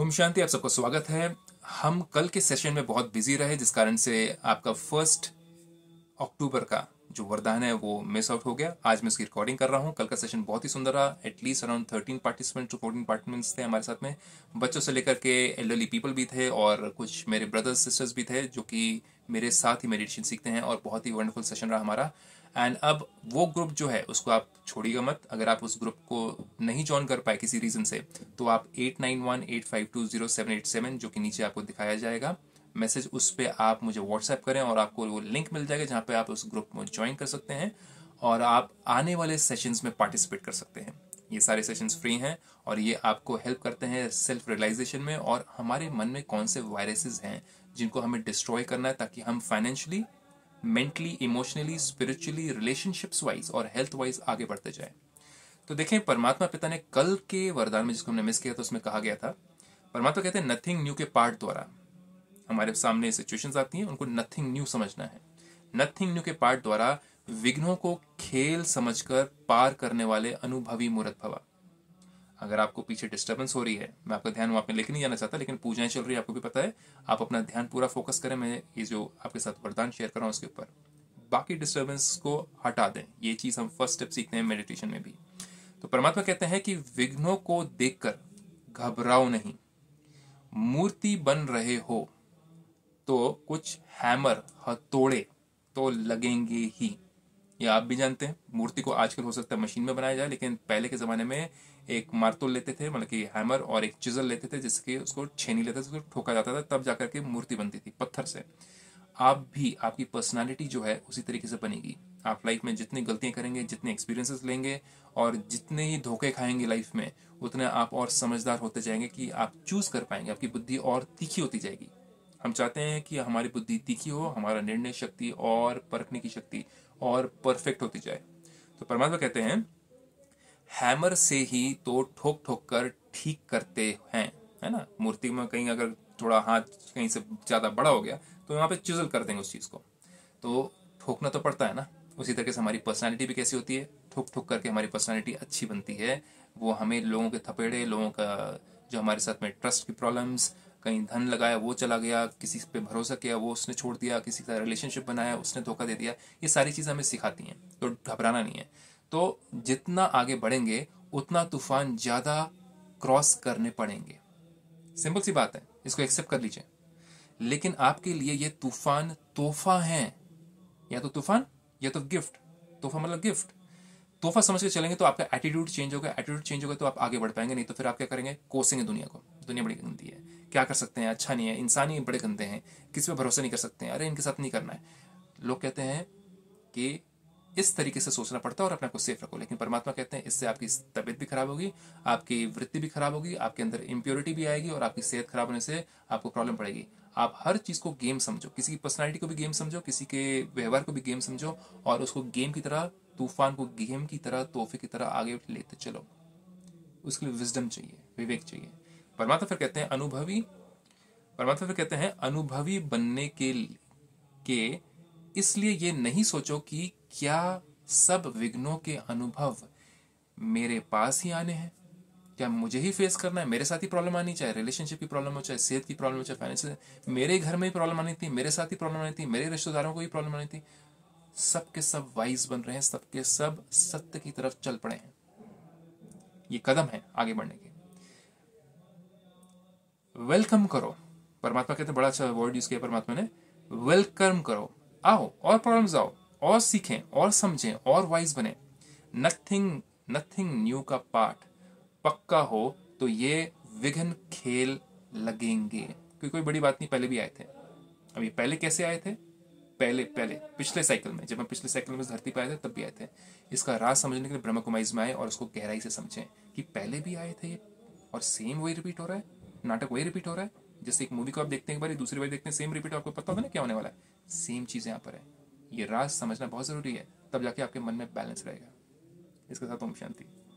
ओम शांति आप सबका स्वागत है हम कल के सेशन में बहुत बिजी रहे जिस कारण से आपका फर्स्ट अक्टूबर का जो वरदान है वो मिस आउट हो गया आज मैं उसकी रिकॉर्डिंग कर रहा हूँ कल का सेशन बहुत ही सुंदर रहा at least around thirteen participant to fourteen participants थे हमारे साथ में बच्चों से लेकर के एल्डरली पीपल भी थे और कुछ मेरे ब्रदर्स सिस्टर्स भी थे जो कि मेरे साथ ही मेडिटेशन सीखते हैं और बहुत ही वंडरफुल सेशन रहा हमारा एंड अब वो ग्रुप जो है उसको आप छोड़िएगा मत अगर आप उस ग्रुप को नहीं ज्वाइन कर पाए किसी रीजन से तो आप eight nine one eight five two zero seven eight seven जो कि नीचे आपको दिखाया जाएगा मैसेज उस पर आप मुझे व्हाट्सएप करें और आपको वो लिंक मिल जाएगा जहाँ पे आप उस ग्रुप में ज्वाइन कर सकते हैं और आप आने वाले सेशंस में पार्टिसिपेट कर सकते हैं ये सारे सेशंस फ्री हैं और ये आपको हेल्प करते हैं सेल्फ रियलाइजेशन में और हमारे मन में कौन से वायरसेस हैं जिनको हमें डिस्ट्रॉय करना है ताकि हम financially mentally emotionally spiritually relationships wise और हेल्थ वाइज आगे बढ़ते जाए तो देखें परमात्मा पिता ने कल के वरदान में जिसको हमने मिस किया था उसमें कहा गया था परमात्मा कहते हैं नथिंग न्यू के पार्ट द्वारा हमारे सामने सिचुएशंस आती हैं उनको नथिंग न्यू समझना है नथिंग न्यू के पार्ट द्वारा विघ्नों को खेल समझकर पार करने वाले अनुभवी मूर्त भवा अगर आपको पीछे डिस्टर्बेंस हो रही है मैं आपका ध्यान वहां पे लेके नहीं जाना चाहता लेकिन पूजाएं चल रही है आपको भी पता है आप अपना ध्यान पूरा फोकस करें मैं ये जो आपके साथ वरदान शेयर कर रहा हूँ उसके ऊपर बाकी डिस्टर्बेंस को हटा दें ये चीज हम फर्स्ट स्टेप सीखते हैं मेडिटेशन में भी तो परमात्मा कहते हैं कि विघ्नों को देखकर घबराओ नहीं मूर्ति बन रहे हो तो कुछ हैमर हथोड़े तो लगेंगे ही ये आप भी जानते हैं मूर्ति को आजकल हो सकता है मशीन में बनाया जाए लेकिन पहले के ज़माने में एक मारतोल लेते थे मतलब कि हैमर और एक चिजल लेते थे जिसके उसको छेनी लेते थे उसको ठोका जाता था तब जाकर के मूर्ति बनती थी पत्थर से आप भी आपकी पर्सनालिटी जो है उसी तरीके से बनेगी आप लाइफ में जितनी गलतियां करेंगे जितने एक्सपीरियंसेस लेंगे और जितने ही धोखे खाएंगे लाइफ में उतने आप और समझदार होते जाएंगे कि आप चूज कर पाएंगे आपकी बुद्धि और तीखी होती जाएगी हम चाहते हैं कि हमारी बुद्धि तीखी हो हमारा निर्णय शक्ति और परखने की शक्ति और परफेक्ट होती जाए तो परमात्मा कहते हैं हैमर से ही तो ठोक ठोक कर ठीक करते हैं है ना मूर्ति में कहीं अगर थोड़ा हाथ कहीं से ज़्यादा बड़ा हो गया तो यहाँ पे चिजल कर देंगे उस चीज़ को तो ठोकना तो पड़ता है ना उसी तरह से हमारी पर्सनैलिटी भी कैसी होती है ठोक ठोक करके हमारी पर्सनैलिटी अच्छी बनती है वो हमें लोगों के थपेड़े लोगों का जो हमारे साथ में ट्रस्ट की प्रॉब्लम्स कहीं धन लगाया वो चला गया किसी पे भरोसा किया वो उसने छोड़ दिया किसी का रिलेशनशिप बनाया उसने धोखा दे दिया ये सारी चीज़ें हमें सिखाती हैं तो घबराना नहीं है तो जितना आगे बढ़ेंगे उतना तूफान ज़्यादा क्रॉस करने पड़ेंगे सिंपल सी बात है इसको एक्सेप्ट कर लीजिए लेकिन आपके लिए ये तूफान तोहफा है या तो तूफान या तो गिफ्ट तोहफा मतलब गिफ्ट तोहफा समझ के चलेंगे तो आपका एटीट्यूड चेंज होगा एटीट्यूड चेंज होगा तो आप आगे बढ़ पाएंगे नहीं तो फिर आप क्या करेंगे कोसेंगे दुनिया को दुनिया बड़ी गंदी है क्या कर सकते हैं अच्छा नहीं है इंसान ही बड़े गंदे हैं किसी पर भरोसा नहीं कर सकते हैं अरे इनके साथ नहीं करना है लोग कहते हैं कि इस तरीके से सोचना पड़ता है और अपने आपको सेफ रखो लेकिन परमात्मा कहते हैं इससे आपकी तबीयत भी खराब होगी आपकी वृत्ति भी खराब होगी आपके अंदर इम्प्योरिटी भी आएगी और आपकी सेहत खराब होने से आपको प्रॉब्लम पड़ेगी आप हर चीज़ को गेम समझो किसी की पर्सनैलिटी को भी गेम समझो किसी के व्यवहार को भी गेम समझो और उसको गेम की तरह तूफान को गेहम की तरह तोहफे की तरह आगे लेते चलो उसके लिए विजडम चाहिए विवेक चाहिए परमात्मा फिर कहते हैं अनुभवी परमात्मा फिर कहते हैं अनुभवी बनने के के इसलिए ये नहीं सोचो कि क्या सब विघ्नों के अनुभव मेरे पास ही आने हैं क्या मुझे ही फेस करना है मेरे साथ ही प्रॉब्लम आनी चाहे रिलेशनशिप की प्रॉब्लम हो चाहे सेहत की प्रॉब्लम हो चाहे फाइनेंशियल मेरे घर में ही प्रॉब्लम आनी थी मेरे साथ ही प्रॉब्लम आनी थी मेरे रिश्तेदारों को ही प्रॉब्लम आनी थी सब के सब वाइज बन रहे हैं सब के सब सत्य की तरफ चल पड़े हैं ये कदम है आगे बढ़ने के वेलकम करो परमात्मा कहते हैं बड़ा अच्छा वर्ड यूज किया परमात्मा ने वेलकम करो आओ और प्रॉब्लम्स आओ और सीखें और समझें और वाइज बने नथिंग नथिंग न्यू का पार्ट पक्का हो तो ये विघन खेल लगेंगे क्योंकि कोई बड़ी बात नहीं पहले भी आए थे अभी पहले कैसे आए थे पहले पहले पिछले साइकिल में जब हम पिछले साइकिल में धरती पर आए थे तब भी आए थे इसका राज समझने के लिए ब्रह्म कुमारी में आए और उसको गहराई से समझें कि पहले भी आए थे ये और सेम वही रिपीट हो रहा है नाटक वही रिपीट हो रहा है जैसे एक मूवी को आप देखते हैं एक बार दूसरी बार देखते हैं सेम रिपीट आपको पता होता ना क्या होने वाला है सेम चीज़ यहाँ पर है ये राज समझना बहुत ज़रूरी है तब जाके आपके मन में बैलेंस रहेगा इसके साथ ओम शांति